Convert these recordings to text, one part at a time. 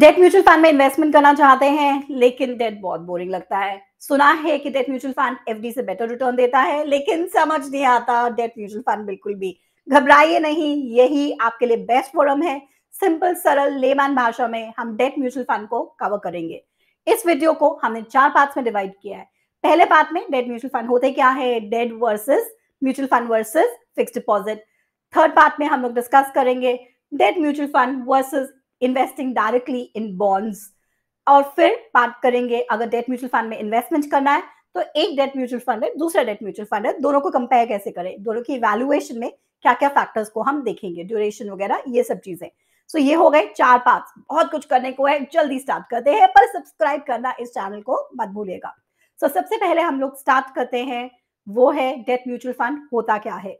Date mutual fund में investment करना चाहते हैं लेकिन डेट बहुत बोरिंग लगता है सुना है कि डेट म्यूचुअल फंड एफडी से बेटर रिटर्न देता है लेकिन समझ नहीं आता डेट म्यूचुअल फंड बिल्कुल भी घबराइए नहीं यही आपके लिए बेस्ट फोरम है सिंपल सरल लेमान भाषा में हम डेट म्यूचुअल फंड को कवर करेंगे इस वीडियो को हमने चार पार्ट में डिवाइड किया है पहले पार्ट में डेट म्यूचुअल फंड होते क्या है debt versus mutual fund versus fix deposit third part में हम लोग डिस्कस करेंगे debt mutual fund versus investing directly in bonds और फिर बात करेंगे अगर डेट म्यूचुअल फंड में इन्वेस्टमेंट करना है तो एक डेट म्यूचुअल फंड है दूसरा डेट म्यूचुअल फंड है दोनों को कंपेयर कैसे करें दोनों की वैल्यूएशन में क्या क्या फैक्टर्स को हम देखेंगे ड्यूरेशन वगैरह ये सब चीजें सो so, ये हो गए चार पार्ट बहुत कुछ करने को है जल्दी स्टार्ट करते हैं पर सब्सक्राइब करना इस चैनल को मत भूलिएगा सो so, सबसे पहले हम लोग स्टार्ट करते हैं वो है डेट म्यूचुअल फंड होता क्या है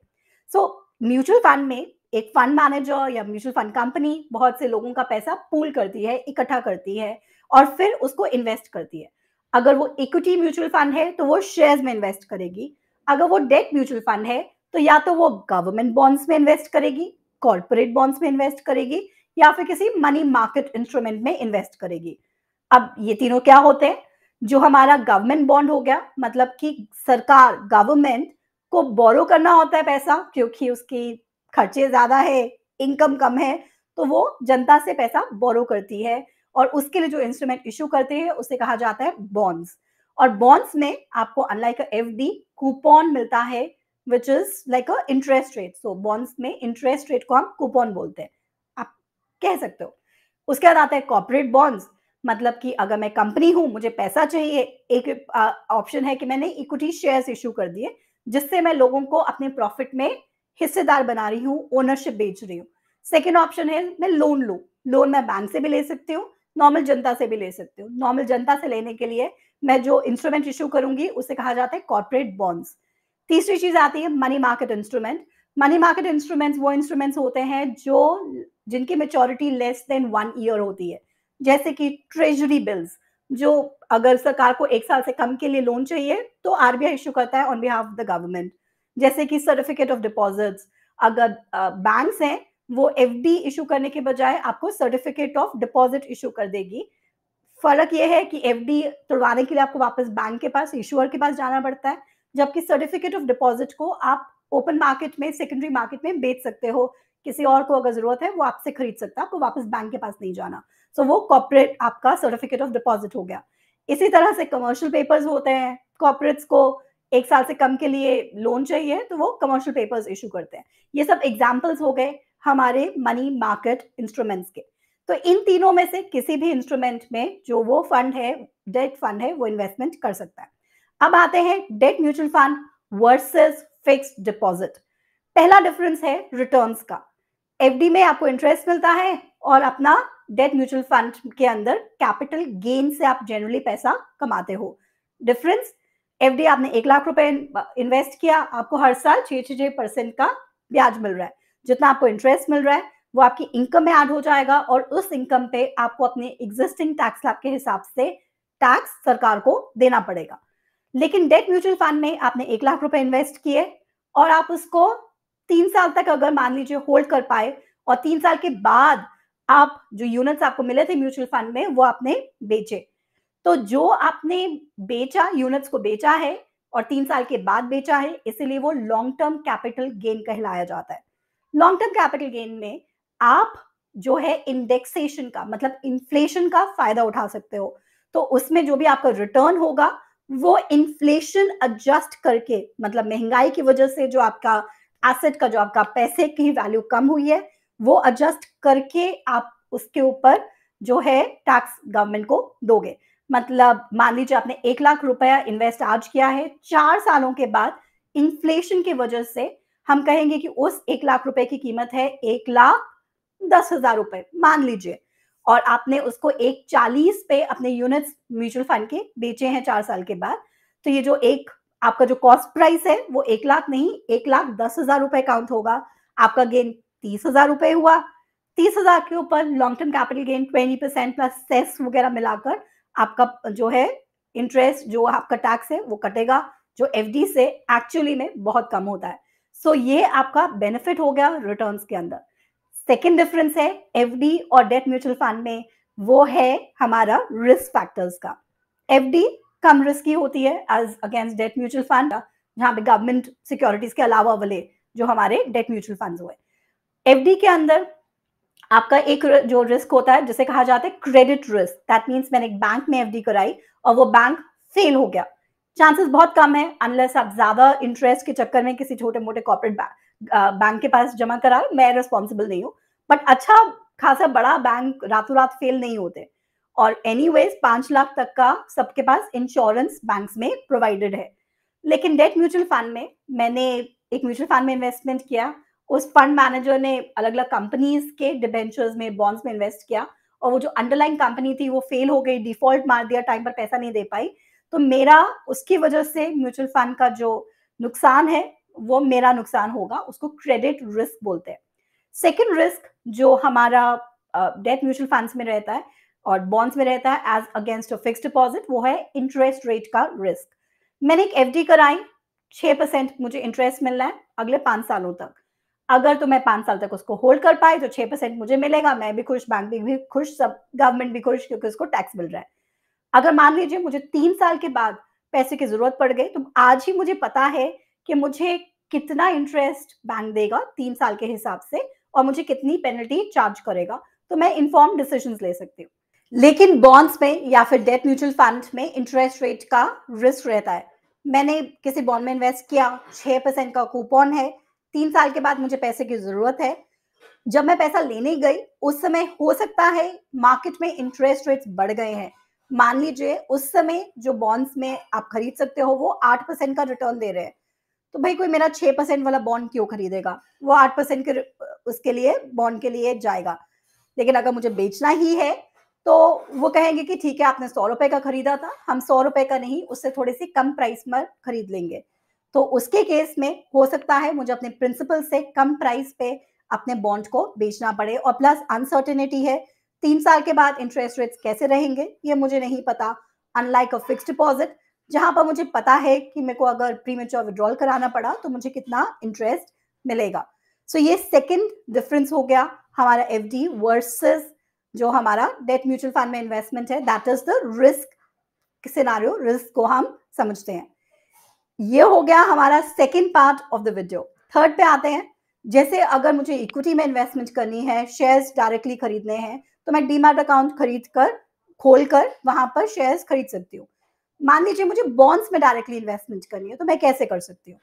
सो म्यूचुअल फंड में एक फंड मैनेजर या म्यूचुअल फंड कंपनी बहुत से लोगों का पैसा पूल करती है इकट्ठा करती है और फिर उसको इन्वेस्ट करती है अगर वो इक्विटी म्यूचुअल फंड है तो वो शेयर्स में इन्वेस्ट करेगी अगर वो डेट म्यूचुअल फंड है तो या तो वो गवर्नमेंट बॉन्ड्स में इन्वेस्ट करेगी कॉर्पोरेट बॉन्ड्स में इन्वेस्ट करेगी या फिर किसी मनी मार्केट इंस्ट्रूमेंट में इन्वेस्ट करेगी अब ये तीनों क्या होते हैं जो हमारा गवर्नमेंट बॉन्ड हो गया मतलब कि सरकार गवर्नमेंट को बोरो करना होता है पैसा क्योंकि उसकी खर्चे ज्यादा है इनकम कम है तो वो जनता से पैसा बोरो करती है और उसके लिए जो इंस्ट्रूमेंट इशू करते हैं उसे कहा जाता है बॉन्ड्स और बॉन्ड्स में आपको अनलाइक एफ डी कूपन मिलता है which is like a interest rate so bonds में इंटरेस्ट रेट को हम कूपन बोलते हैं आप कह सकते हो उसके बाद आता है कॉर्पोरेट बॉन्ड्स मतलब कि अगर मैं कंपनी हूं मुझे पैसा चाहिए एक ऑप्शन है कि मैंने इक्विटी शेयर्स इशू कर दिए जिससे मैं लोगों को अपने प्रॉफिट में हिस्सेदार बना रही हूँ ओनरशिप बेच रही हूँ सेकेंड ऑप्शन है मैं लोन लू लोन मैं बैंक से भी ले सकती हूँ नॉर्मल जनता से भी ले सकती हूँ नॉर्मल जनता से लेने के लिए मैं जो इंस्ट्रूमेंट इशू करूंगी उसे कहा जाता है कॉर्पोरेट बॉन्ड्स तीसरी चीज आती है money market instrument money market instruments वो इंस्ट्रूमेंट्स होते हैं जो जिनकी maturity less than one year होती है जैसे कि ट्रेजरी बिल्स जो अगर सरकार को एक साल से कम के लिए लोन चाहिए तो आरबीआई इश्यू करता है on behalf of the government जैसे कि सर्टिफिकेट ऑफ डिपॉजिट अगर बैंक हैं वो एफ इशू करने के बजाय आपको सर्टिफिकेट ऑफ डिपॉजिट इशू कर देगी फर्क ये है कि एफ तोड़वाने के लिए आपको वापस बैंक के पास इशूअर के पास जाना पड़ता है जबकि सर्टिफिकेट ऑफ डिपॉजिट को आप ओपन मार्केट में सेकेंडरी मार्केट में बेच सकते हो किसी और को अगर जरूरत है वो आपसे खरीद सकता है आपको वापस बैंक के पास नहीं जाना सो so, वो कॉर्पोरेट आपका सर्टिफिकेट ऑफ डिपॉजिट हो गया इसी तरह से कमर्शियल पेपर्स होते हैं कॉर्पोरेट्स को एक साल से कम के लिए लोन चाहिए तो वो कमर्शियल पेपर्स इशू करते हैं ये सब एग्जाम्पल्स हो गए हमारे मनी मार्केट इंस्ट्रूमेंट्स के तो इन तीनों में से किसी भी इंस्ट्रूमेंट में जो वो फंड है डेट फंड है वो इन्वेस्टमेंट कर सकता है अब आते हैं debt mutual fund versus fix deposit पहला डिफरेंस है रिटर्न्स का एफडी में आपको इंटरेस्ट मिलता है और अपना डेट म्यूचुअल फंड के अंदर कैपिटल गेन से आप जनरली पैसा कमाते हो डिफरेंस एफडी आपने एक लाख रुपए इन्वेस्ट किया आपको हर साल छह छह परसेंट का ब्याज मिल रहा है जितना आपको इंटरेस्ट मिल रहा है वो आपकी इनकम में ऐड हो जाएगा और उस इनकम पे आपको अपने एग्जिस्टिंग टैक्स लाभ के हिसाब से टैक्स सरकार को देना पड़ेगा लेकिन डेट म्यूचुअल फंड में आपने एक लाख रुपए इन्वेस्ट किए और आप उसको तीन साल तक अगर मान लीजिए होल्ड कर पाए और तीन साल के बाद आप जो यूनिट्स आपको मिले थे म्यूचुअल फंड में वो आपने बेचे तो जो आपने बेचा यूनिट्स को बेचा है और तीन साल के बाद बेचा है इसीलिए वो लॉन्ग टर्म कैपिटल गेन कहलाया जाता है लॉन्ग टर्म कैपिटल गेन में आप जो है इंडेक्सेशन का मतलब इन्फ्लेशन का फायदा उठा सकते हो तो उसमें जो भी आपका रिटर्न होगा वो इन्फ्लेशन एडजस्ट करके मतलब महंगाई की वजह से जो आपका एसेट का जो आपका पैसे की वैल्यू कम हुई है वो एडजस्ट करके आप उसके ऊपर जो है टैक्स गवर्नमेंट को दोगे मतलब मान लीजिए आपने एक लाख रुपया इन्वेस्ट आज किया है चार सालों के बाद इन्फ्लेशन की वजह से हम कहेंगे कि उस एक लाख रुपए की कीमत है एक लाख दस हजार रुपए मान लीजिए और आपने उसको एक चालीस पे अपने यूनिट्स म्यूचुअल फंड के बेचे हैं चार साल के बाद तो ये जो एक आपका जो कॉस्ट प्राइस है वो एक लाख नहीं एक लाख दस हजार रुपए काउंट होगा आपका गेन तीस हजार रुपए हुआ तीस हजार के ऊपर long term capital gain twenty percent plus cess वगैरह मिलाकर आपका जो है इंटरेस्ट जो आपका टैक्स है वो कटेगा जो एफ से एक्चुअली में बहुत कम होता है सो so, ये आपका बेनिफिट हो गया रिटर्न के अंदर सेकेंड डिफरेंस है एफ और डेट म्यूचुअल फंड में वो है हमारा रिस्क फैक्टर्स का एफ कम रिस्की होती है as against debt mutual fund जहां पे गवर्नमेंट सिक्योरिटीज के अलावा वाले जो हमारे डेट म्यूचुअल फंड हुए एफ के अंदर आपका एक जो रिस्क होता है जिसे कहा जाता है क्रेडिट रिस्क दैट मीन्स मैंने एक बैंक में एफडी कराई और वो बैंक फेल हो गया चांसेस बहुत कम है अनलेस आप ज्यादा इंटरेस्ट के चक्कर में किसी छोटे मोटे कॉर्पोरेट बैंक के पास जमा कराए मैं रिस्पॉन्सिबल नहीं हूँ बट अच्छा खासा बड़ा बैंक रातों रात फेल नहीं होते और एनी वेज पांच लाख तक का सबके पास इंश्योरेंस बैंक में प्रोवाइडेड है लेकिन डेट म्यूचुअल फंड में मैंने एक म्यूचुअल फंड में इन्वेस्टमेंट किया उस फंड मैनेजर ने अलग अलग कंपनीज के डिबेंचर्स में बॉन्ड्स में इन्वेस्ट किया और वो जो अंडरलाइन कंपनी थी वो फेल हो गई डिफॉल्ट मार दिया टाइम पर पैसा नहीं दे पाई तो मेरा उसकी वजह से म्यूचुअल फंड का जो नुकसान है वो मेरा नुकसान होगा उसको क्रेडिट रिस्क बोलते हैं सेकेंड रिस्क जो हमारा डेथ म्यूचुअल फंड्स में रहता है और बॉन्ड्स में रहता है एज अगेंस्ट फिक्स डिपॉजिट वो है इंटरेस्ट रेट का रिस्क मैंने एक एफ कराई छह परसेंट मुझे इंटरेस्ट मिलना है अगले पांच सालों तक अगर तो मैं पांच साल तक उसको होल्ड कर पाई तो छह परसेंट मुझे मिलेगा मैं भी खुश बैंक भी खुश सब गवर्नमेंट भी खुश क्योंकि उसको टैक्स मिल रहा है अगर मान लीजिए मुझे तीन साल के बाद पैसे की जरूरत पड़ गई तो आज ही मुझे पता है कि मुझे कितना इंटरेस्ट बैंक देगा तीन साल के हिसाब से और मुझे कितनी पेनल्टी चार्ज करेगा तो मैं इन्फॉर्म डिसीजन ले सकती हूँ लेकिन बॉन्ड्स में या फिर डेट म्यूचुअल फंड में इंटरेस्ट रेट का रिस्क रहता है मैंने किसी बॉन्ड में इन्वेस्ट किया छह परसेंट का कूपन है तीन साल के बाद मुझे पैसे की जरूरत है जब मैं पैसा लेने गई उस समय हो सकता है मार्केट में इंटरेस्ट रेट्स बढ़ गए हैं मान लीजिए उस समय जो बॉन्ड्स में आप खरीद सकते हो वो आठ परसेंट का रिटर्न दे रहे हैं तो भाई कोई मेरा छह परसेंट वाला बॉन्ड क्यों खरीदेगा वो आठ परसेंट के उसके लिए बॉन्ड के लिए जाएगा लेकिन अगर मुझे बेचना ही है तो वो कहेंगे कि ठीक है आपने सौ रुपए का खरीदा था हम सौ रुपए का नहीं उससे थोड़े से कम प्राइस में खरीद लेंगे तो उसके केस में हो सकता है मुझे अपने प्रिंसिपल से कम प्राइस पे अपने बॉन्ड को बेचना पड़े और प्लस अनसर्टेनिटी है तीन साल के बाद इंटरेस्ट रेट्स कैसे रहेंगे ये मुझे नहीं पता अनलाइक अ फिक्स डिपॉजिट जहां पर मुझे पता है कि मेरे को अगर प्रीमेच्योर विड्रॉल कराना पड़ा तो मुझे कितना इंटरेस्ट मिलेगा सो so, ये सेकेंड डिफरेंस हो गया हमारा एफ डी वर्सेज जो हमारा डेट म्यूचुअल फंड में इन्वेस्टमेंट है that is the risk scenario risk को हम समझते हैं ये हो गया हमारा second part of the video third पे आते हैं जैसे अगर मुझे इक्विटी में इन्वेस्टमेंट करनी है शेयर्स डायरेक्टली खरीदने हैं तो मैं डीमार्ट अकाउंट खरीद कर खोल कर वहां पर शेयर्स खरीद सकती हूँ मान लीजिए मुझे बॉन्ड्स में डायरेक्टली इन्वेस्टमेंट करनी है तो मैं कैसे कर सकती हूँ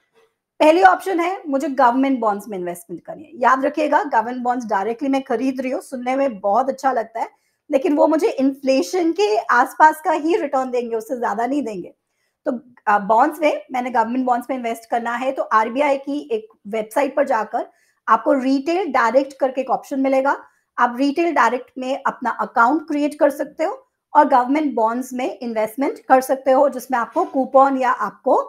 पहली ऑप्शन है मुझे गवर्नमेंट बॉन्ड्स में इन्वेस्टमेंट करनी है याद रखिएगा गवर्नमेंट बॉन्ड्स डायरेक्टली मैं खरीद रही हूँ सुनने में बहुत अच्छा लगता है लेकिन वो मुझे इन्फ्लेशन के आसपास का ही रिटर्न देंगे उससे ज्यादा नहीं देंगे तो बॉन्ड्स में मैंने गवर्नमेंट बॉन्ड्स में इन्वेस्ट करना है तो आरबीआई की एक वेबसाइट पर जाकर आपको रिटेल डायरेक्ट करके एक ऑप्शन मिलेगा आप रिटेल डायरेक्ट में अपना अकाउंट क्रिएट कर सकते हो और गवर्नमेंट बॉन्ड्स में इन्वेस्टमेंट कर सकते हो जिसमें आपको कूपन या आपको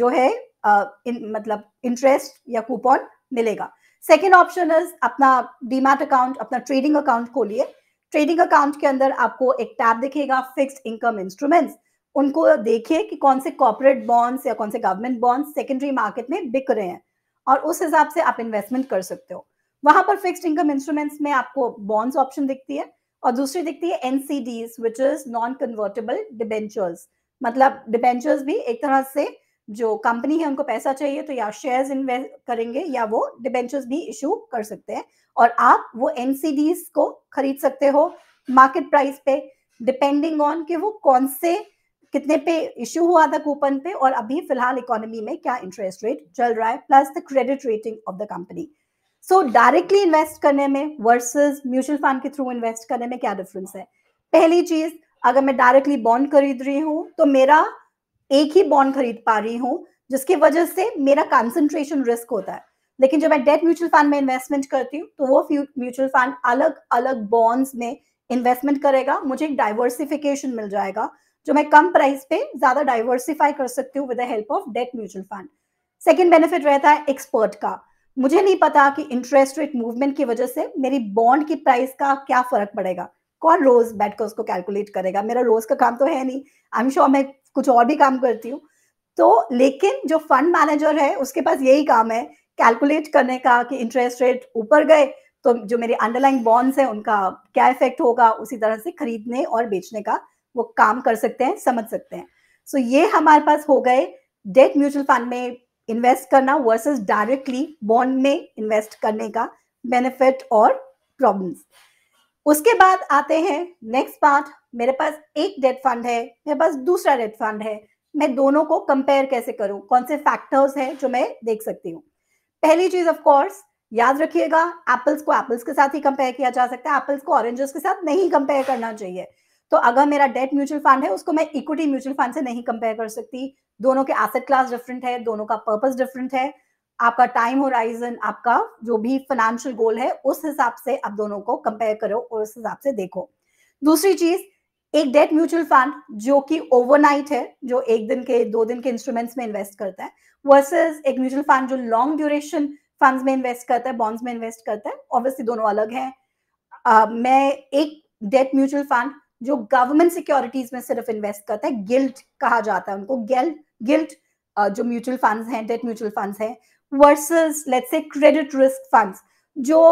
जो है आ, इन, मतलब इंटरेस्ट या कूपन मिलेगा सेकेंड ऑप्शन इज अपना डीमैट अकाउंट अपना ट्रेडिंग अकाउंट खोलिए ट्रेडिंग अकाउंट के अंदर आपको एक टैब दिखेगा फिक्स्ड इनकम इंस्ट्रूमेंट्स उनको देखिए कि कौन से कॉपोरेट बॉन्ड्स या कौन से गवर्नमेंट बॉन्ड्स सेकेंडरी मार्केट में बिक रहे हैं और उस हिसाब से आप इन्वेस्टमेंट कर सकते हो वहां पर फिक्स्ड इनकम इंस्ट्रूमेंट्स में आपको बॉन्ड्स ऑप्शन दिखती है और दूसरी दिखती है NCDs which is non convertible debentures मतलब डिबेंचर्स भी एक तरह से जो कंपनी है उनको पैसा चाहिए तो या शेयर्स इन्वेस्ट करेंगे या वो डिबेंचर्स भी इशू कर सकते हैं और आप वो एनसीडीज को खरीद सकते हो मार्केट प्राइस पे डिपेंडिंग ऑन कि वो कौन से कितने पे इश्यू हुआ था कूपन पे और अभी फिलहाल इकोनॉमी में क्या इंटरेस्ट रेट चल रहा है plus the credit rating of the company so directly invest करने में वर्सेस म्यूचुअल फंड के थ्रू इन्वेस्ट करने में क्या डिफरेंस है पहली चीज अगर मैं डायरेक्टली बॉन्ड खरीद रही हूँ तो मेरा एक ही बॉन्ड खरीद पा रही हूँ जिसकी वजह से मेरा कॉन्सेंट्रेशन रिस्क होता है लेकिन जब मैं डेट म्यूचुअल फंड में इन्वेस्टमेंट करती हूँ तो वो म्यूचुअल फंड अलग अलग बॉन्ड्स में इन्वेस्टमेंट करेगा मुझे एक डाइवर्सिफिकेशन मिल जाएगा जो मैं कम प्राइस पे ज्यादा डाइवर्सिफाई कर सकती हूँ with the help of debt mutual fund second benefit रहता है एक्सपर्ट का मुझे नहीं पता कि इंटरेस्ट रेट मूवमेंट की वजह से मेरी बॉन्ड की प्राइस का क्या फर्क पड़ेगा कौन रोज बैठकर उसको कैलकुलेट करेगा मेरा रोज का काम तो है नहीं आई एम श्योर मैं कुछ और भी काम करती हूँ तो लेकिन जो फंड मैनेजर है उसके पास यही काम है कैलकुलेट करने का कि इंटरेस्ट रेट ऊपर गए तो जो मेरे अंडरलाइन बॉन्ड्स हैं उनका क्या इफेक्ट होगा उसी तरह से खरीदने और बेचने का वो काम कर सकते हैं समझ सकते हैं सो so, ये हमारे पास हो गए डेट म्यूचुअल फंड में इन्वेस्ट करना वर्सेस डायरेक्टली बॉन्ड में इन्वेस्ट करने का बेनिफिट और प्रॉब्लम्स उसके बाद आते हैं नेक्स्ट पार्ट मेरे पास एक डेट फंड है मेरे पास दूसरा डेट फंड है मैं दोनों को कंपेयर कैसे करूं कौन से फैक्टर्स हैं जो मैं देख सकती हूँ पहली चीज ऑफ कोर्स याद रखिएगा एप्पल्स को एप्पल्स के साथ ही कंपेयर किया जा सकता है एप्पल्स को ऑरेंजेस के साथ नहीं कंपेयर करना चाहिए तो अगर मेरा डेट म्यूचुअल फंड है उसको मैं इक्विटी म्यूचुअल फंड से नहीं कंपेयर कर सकती दोनों के एसेट क्लास डिफरेंट है दोनों का पर्पस डिफरेंट है आपका टाइम होराइजन आपका जो भी फाइनेंशियल गोल है उस हिसाब से आप दोनों को कंपेयर करो और उस हिसाब से देखो दूसरी चीज एक डेट म्यूचुअल फंड जो कि ओवरनाइट है जो एक दिन के दो दिन के इंस्ट्रूमेंट्स में इन्वेस्ट करता है वर्सेस एक म्यूचुअल फंड जो लॉन्ग ड्यूरेशन फंड्स में इन्वेस्ट करता है बॉन्ड्स में इन्वेस्ट करता है ऑब्वियसली दोनों अलग है uh, मैं एक डेट म्यूचुअल फंड जो गवर्नमेंट सिक्योरिटीज में सिर्फ इन्वेस्ट करता है गिल्ट कहा जाता है उनको गिल्ट गिल्ट जो म्यूचुअल फंड्स हैं डेट म्यूचुअल फंड्स हैं versus let's say credit risk funds जो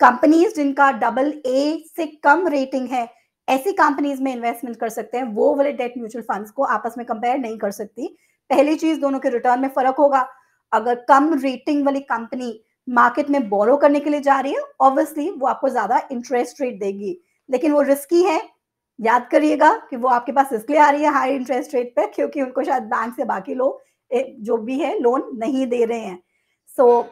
कंपनीज जिनका डबल ए से कम रेटिंग है ऐसी कंपनीज में इन्वेस्टमेंट कर सकते हैं वो वाले डेट म्यूचुअल फंड्स को आपस में कंपेयर नहीं कर सकती पहली चीज दोनों के रिटर्न में फर्क होगा अगर कम रेटिंग वाली कंपनी मार्केट में बोरो करने के लिए जा रही है ऑब्वियसली वो आपको ज्यादा इंटरेस्ट रेट देगी लेकिन वो रिस्की है याद करिएगा कि वो आपके पास इसलिए आ रही है हाई इंटरेस्ट रेट पे क्योंकि उनको शायद बैंक से बाकी लोग जो भी है लोन नहीं दे रहे हैं सो so,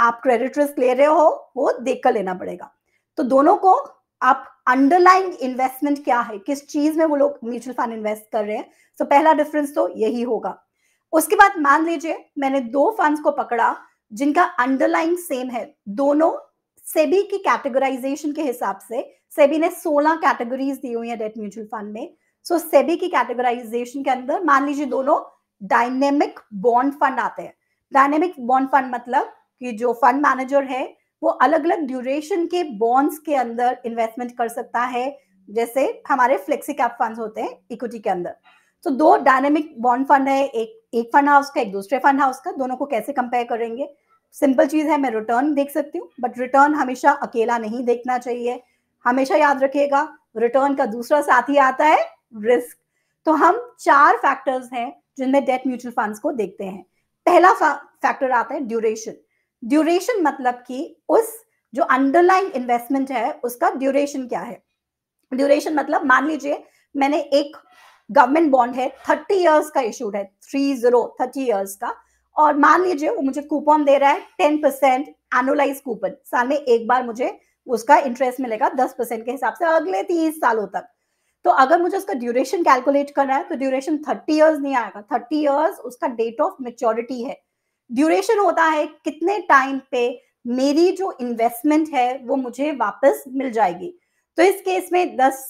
आप क्रेडिट रिस्क ले रहे हो वो देख कर लेना पड़ेगा तो दोनों को आप अंडरलाइन इन्वेस्टमेंट क्या है किस चीज में वो लोग म्यूचुअल फंड इन्वेस्ट कर रहे हैं सो so, पहला डिफरेंस तो यही होगा उसके बाद मान लीजिए मैंने दो फंड्स को पकड़ा जिनका अंडरलाइन सेम है दोनों सेबी की कैटेगराइजेशन के हिसाब से सेबी ने 16 कैटेगरीज दी हुई है डेट म्यूचुअल फंड में सो so, सेबी की कैटेगराइजेशन के अंदर मान लीजिए दोनों डायनेमिक बॉन्ड फंड आते हैं डायनेमिक बॉन्ड फंड मतलब कि जो फंड मैनेजर है वो अलग अलग ड्यूरेशन के बॉन्ड्स के अंदर इन्वेस्टमेंट कर सकता है जैसे हमारे फ्लेक्सी कैप फंड होते हैं इक्विटी के अंदर तो so, दो डायनेमिक बॉन्ड फंड है एक एक फंड हाउस का एक दूसरे फंड हाउस का दोनों को कैसे कंपेयर करेंगे सिंपल चीज़ है मैं रिटर्न देख सकती हूँ बट रिटर्न हमेशा अकेला नहीं देखना चाहिए हमेशा याद रखेगा रिटर्न का दूसरा साथी आता है रिस्क तो हम चार फैक्टर्स हैं जिनमें डेट म्यूचुअल फंड्स को देखते हैं पहला फैक्टर आता है ड्यूरेशन ड्यूरेशन मतलब कि उस जो अंडरलाइन इन्वेस्टमेंट है उसका ड्यूरेशन क्या है ड्यूरेशन मतलब मान लीजिए मैंने एक गवर्नमेंट बॉन्ड है थर्टी ईयर्स का इशूड है थ्री जीरो थर्टी ईयर्स का और मान लीजिए वो मुझे कूपन दे रहा है टेन परसेंट एनुलाइज कूपन साल में एक बार मुझे उसका इंटरेस्ट मिलेगा दस परसेंट के हिसाब से अगले तीस सालों तक तो अगर मुझे उसका ड्यूरेशन कैलकुलेट करना है तो ड्यूरेशन थर्टी ईयर्स नहीं आएगा थर्टी ईयर्स उसका डेट ऑफ मेच्योरिटी है ड्यूरेशन होता है कितने टाइम पे मेरी जो इन्वेस्टमेंट है वो मुझे वापस मिल जाएगी तो इस केस में दस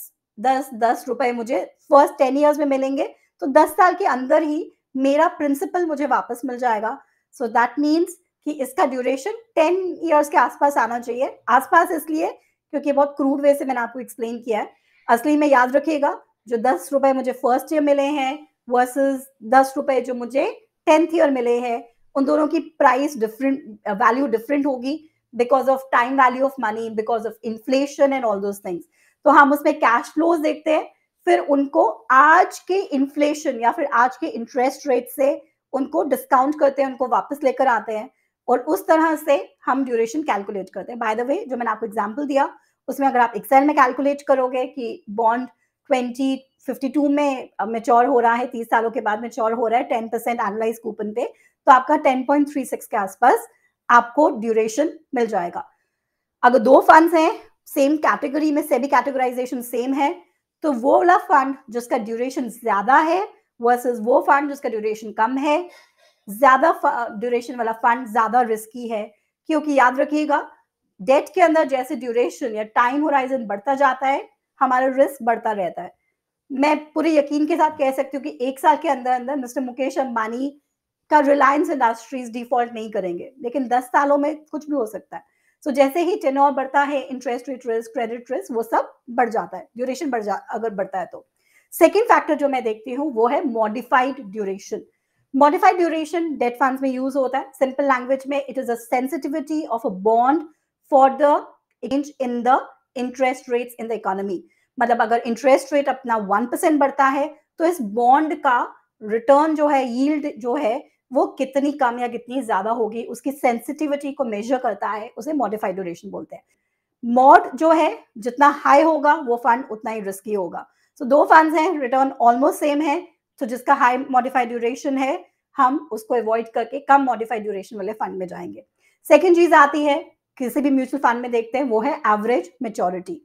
दस दस रुपए मुझे फर्स्ट टेन ईयर्स में मिलेंगे तो दस साल के अंदर ही मेरा प्रिंसिपल मुझे वापस मिल जाएगा सो दैट मीन्स कि इसका ड्यूरेशन टेन ईयर्स के आसपास आना चाहिए आसपास इसलिए क्योंकि बहुत क्रूड वे से मैंने आपको एक्सप्लेन किया है असली में याद रखिएगा जो दस रुपए मुझे फर्स्ट ईयर मिले हैं वर्सेस दस रुपए जो मुझे टेंथ ईयर मिले हैं उन दोनों की प्राइस डिफरेंट वैल्यू डिफरेंट होगी because of time value of money because of inflation and all those things तो हम उसमें कैश फ्लोज देखते हैं फिर उनको आज के इन्फ्लेशन या फिर आज के इंटरेस्ट रेट से उनको डिस्काउंट करते हैं उनको वापस लेकर आते हैं और उस तरह से हम ड्यूरेशन कैलकुलेट करते हैं बाय द वे जो मैंने आपको एग्जाम्पल दिया उसमें अगर आप एक्सेल में कैलकुलेट करोगे कि बॉन्ड 2052 में मेच्योर हो रहा है तीस सालों के बाद मेच्योर हो रहा है टेन परसेंट एनालाइज कूपन पे तो आपका सिक्स के आसपास आपको ड्यूरेशन मिल जाएगा अगर दो फंड्स हैं सेम कैटेगरी में सेबी कैटेगराइजेशन सेम है तो वो वाला फंड जिसका ड्यूरेशन ज्यादा है वर्सेस वो फंड जिसका ड्यूरेशन कम है ज्यादा ड्यूरेशन वाला फंड ज्यादा रिस्की है क्योंकि याद रखिएगा डेट के अंदर जैसे ड्यूरेशन या टाइम होराइजन बढ़ता जाता है हमारा रिस्क बढ़ता रहता है मैं पूरे यकीन के साथ कह सकती हूँ कि एक साल के अंदर अंदर मिस्टर मुकेश अंबानी का रिलायंस इंडस्ट्रीज डिफॉल्ट नहीं करेंगे लेकिन दस सालों में कुछ भी हो सकता है सो so, जैसे ही टेनोर बढ़ता है interest rate risk credit risk वो सब बढ़ जाता है ड्यूरेशन बढ़ जा अगर बढ़ता है तो सेकेंड फैक्टर जो मैं देखती हूँ वो है modified duration modified duration debt fund में यूज होता है सिंपल लैंग्वेज में it is a sensitivity of a bond for the change in the interest rate in the economy मतलब अगर इंटरेस्ट रेट अपना वन परसेंट बढ़ता है तो इस बॉन्ड का रिटर्न जो है यील्ड जो है वो कितनी कम या कितनी ज्यादा होगी उसकी सेंसिटिविटी को मेजर करता है उसे मॉडिफाइड ड्यूरेशन बोलते हैं मॉड जो है जितना हाई होगा वो फंड उतना ही रिस्की होगा सो so, दो फंड्स हैं रिटर्न ऑलमोस्ट सेम है तो so, जिसका हाई मॉडिफाइड ड्यूरेशन है हम उसको अवॉइड करके कम मॉडिफाइड ड्यूरेशन वाले फंड में जाएंगे सेकेंड चीज आती है किसी भी म्यूचुअल फंड में देखते हैं वो है एवरेज मेच्योरिटी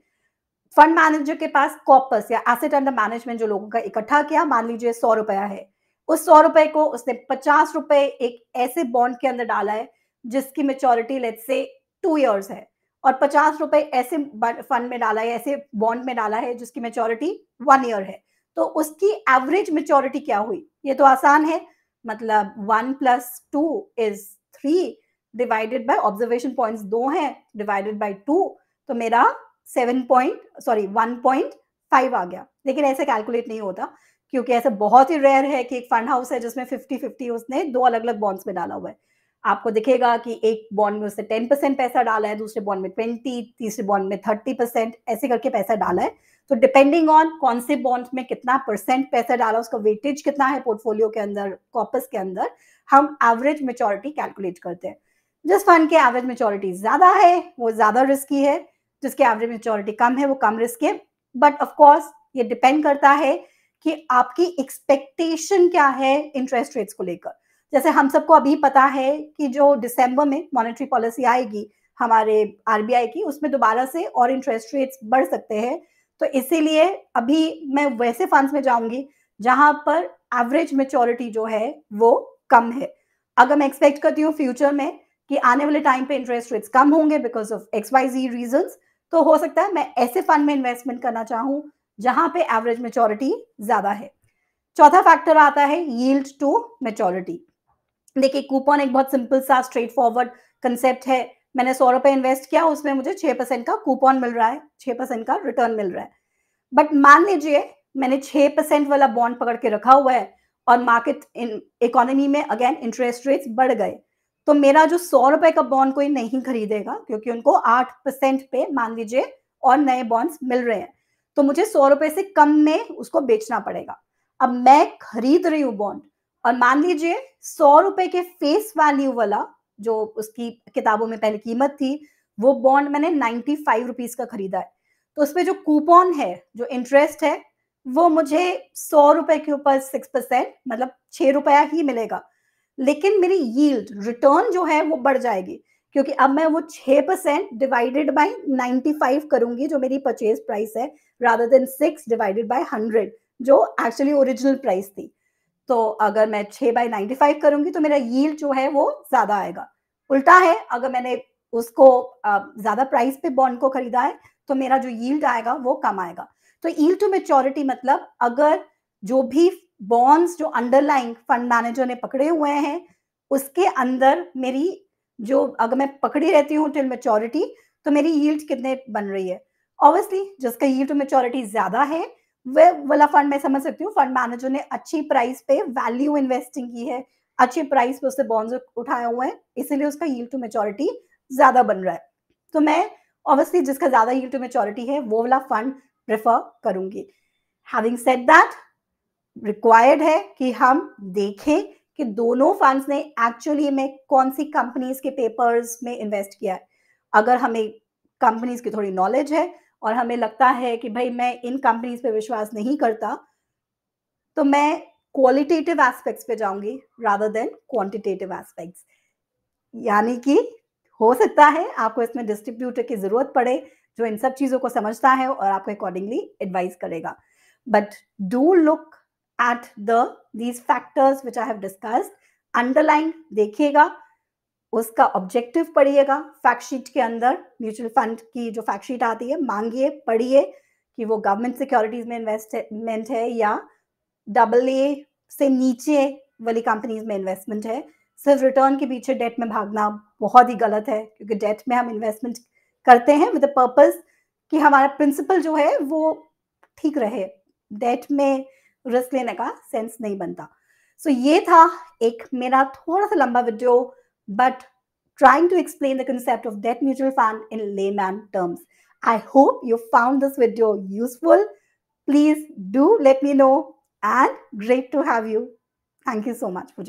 फंड मैनेजर के पास कॉपस या एसेट अंडर मैनेजमेंट जो लोगों का इकट्ठा किया मान लीजिए सौ रुपया है उस सौ रुपए को उसने पचास रुपए एक ऐसे बॉन्ड के अंदर डाला है जिसकी maturity let's say two years है और पचास रुपए ऐसे फंड में डाला है ऐसे बॉन्ड में डाला है जिसकी मेचोरिटी वन ईयर है तो उसकी एवरेज मेचोरिटी क्या हुई ये तो आसान है मतलब one plus two is three divided by observation points दो हैं डिवाइडेड बाय टू तो मेरा seven point sorry one point five आ गया लेकिन ऐसे कैलकुलेट नहीं होता क्योंकि ऐसे बहुत ही रेयर है कि एक फंड हाउस है जिसमें फिफ्टी फिफ्टी उसने दो अलग अलग बॉन्ड्स में डाला हुआ है आपको दिखेगा कि एक बॉन्ड में उसने टेन परसेंट पैसा डाला है दूसरे बॉन्ड में ट्वेंटी तीसरे बॉन्ड में थर्टी परसेंट ऐसे करके पैसा डाला है तो डिपेंडिंग ऑन कौन से बॉन्ड में कितना परसेंट पैसा डाला उसका वेटेज कितना है पोर्टफोलियो के अंदर कॉपस के अंदर हम एवरेज मेचोरिटी कैलकुलेट करते हैं जिस फंड के एवरेज मेचोरिटी ज्यादा है वो ज्यादा रिस्की है जिसके एवरेज मेचोरिटी कम है वो कम रिस्की है बट ऑफकोर्स ये डिपेंड करता है कि आपकी एक्सपेक्टेशन क्या है इंटरेस्ट रेट्स को लेकर जैसे हम सबको अभी पता है कि जो दिसंबर में मॉनेटरी पॉलिसी आएगी हमारे आरबीआई की उसमें दोबारा से और इंटरेस्ट रेट्स बढ़ सकते हैं तो इसीलिए अभी मैं वैसे फंड्स में जाऊंगी जहां पर एवरेज मेच्योरिटी जो है वो कम है अगर मैं एक्सपेक्ट करती हूँ फ्यूचर में कि आने वाले टाइम पे इंटरेस्ट रेट्स कम होंगे because of X Y Z reason तो हो सकता है मैं ऐसे फंड में इन्वेस्टमेंट करना चाहूँ जहां पे एवरेज मेचोरिटी ज्यादा है चौथा फैक्टर आता है यील्ड टू मेचोरिटी देखिए कूपन एक बहुत सिंपल सा स्ट्रेट फॉरवर्ड कंसेप्ट है मैंने सौ रुपए इन्वेस्ट किया उसमें मुझे छह परसेंट का कूपन मिल रहा है छह परसेंट का रिटर्न मिल रहा है बट मान लीजिए मैंने छह परसेंट वाला बॉन्ड पकड़ के रखा हुआ है और मार्केट इन इकोनॉमी में अगेन इंटरेस्ट रेट्स बढ़ गए तो मेरा जो सौ रुपए का बॉन्ड कोई नहीं खरीदेगा क्योंकि उनको आठ परसेंट पे मान लीजिए और नए बॉन्ड्स मिल रहे हैं तो मुझे सौ रुपए से कम में उसको बेचना पड़ेगा अब मैं खरीद रही हूं बॉन्ड और मान लीजिए सौ रुपए के फेस वैल्यू वाला जो उसकी किताबों में पहले कीमत थी वो बॉन्ड मैंने नाइन्टी फाइव रुपीज का खरीदा है तो उसमें जो कूपन है जो इंटरेस्ट है वो मुझे सौ रुपए के ऊपर सिक्स परसेंट मतलब छह रुपया ही मिलेगा लेकिन मेरी यील्ड रिटर्न जो है वो बढ़ जाएगी क्योंकि अब मैं वो छह percent divided by ninety five करूंगी जो मेरी परचेज प्राइस है rather than six divided by hundred जो एक्चुअली ओरिजिनल प्राइस थी तो अगर मैं छह बाई नाइनटी फाइव करूंगी तो मेरा ये जो है वो ज्यादा आएगा उल्टा है अगर मैंने उसको ज्यादा प्राइस पे बॉन्ड को खरीदा है तो मेरा जो यील्ड आएगा वो कम आएगा तो ईल टू मेच्योरिटी मतलब अगर जो भी बॉन्ड्स जो अंडरलाइंग फंड मैनेजर ने पकड़े हुए हैं उसके अंदर मेरी जो अगर मैं पकड़ी रहती हूँ टिल मेचोरिटी तो मेरी यील्ड कितने बन रही है ऑब्वियसली जिसका यील्ड टू ज्यादा है वह वाला फंड मैं समझ सकती हूँ फंड मैनेजर ने अच्छी प्राइस पे वैल्यू इन्वेस्टिंग की है अच्छे प्राइस पे उससे बॉन्ड्स उठाए हुए हैं इसीलिए उसका यील्ड टू मेचोरिटी ज्यादा बन रहा है तो मैं ऑब्वियसली जिसका ज्यादा यील्ड टू मेचोरिटी है वो वाला फंड प्रेफर करूंगी हैविंग सेट दैट रिक्वायर्ड है कि हम देखें कि दोनों फंड्स ने एक्चुअली में कौन सी कंपनीज के पेपर्स में इन्वेस्ट किया है अगर हमें कंपनीज की थोड़ी नॉलेज है और हमें लगता है कि भाई मैं इन कंपनीज पे विश्वास नहीं करता तो मैं क्वालिटेटिव एस्पेक्ट्स पे जाऊंगी रादर देन क्वांटिटेटिव एस्पेक्ट्स यानी कि हो सकता है आपको इसमें डिस्ट्रीब्यूटर की जरूरत पड़े जो इन सब चीजों को समझता है और आपको अकॉर्डिंगली एडवाइस करेगा but do look at the these factors which I have discussed. Underline देखिएगा उसका ऑब्जेक्टिव पढ़िएगा फैक्टशीट के अंदर म्यूचुअल फंड की जो फैक्ट आती है मांगिए पढ़िए कि वो गवर्नमेंट सिक्योरिटीज में इन्वेस्टमेंट है या डबल ए से नीचे वाली कंपनीज में इन्वेस्टमेंट है सिर्फ रिटर्न के पीछे डेट में भागना बहुत ही गलत है क्योंकि डेट में हम इन्वेस्टमेंट करते हैं विद पर्पज कि हमारा प्रिंसिपल जो है वो ठीक रहे डेट में रिस्क लेने का सेंस नहीं बनता सो so, ये था एक मेरा थोड़ा सा लंबा video but trying to explain the concept of debt mutual fund in layman terms I hope you found this video useful please do let me know and great to have you thank you so much Puja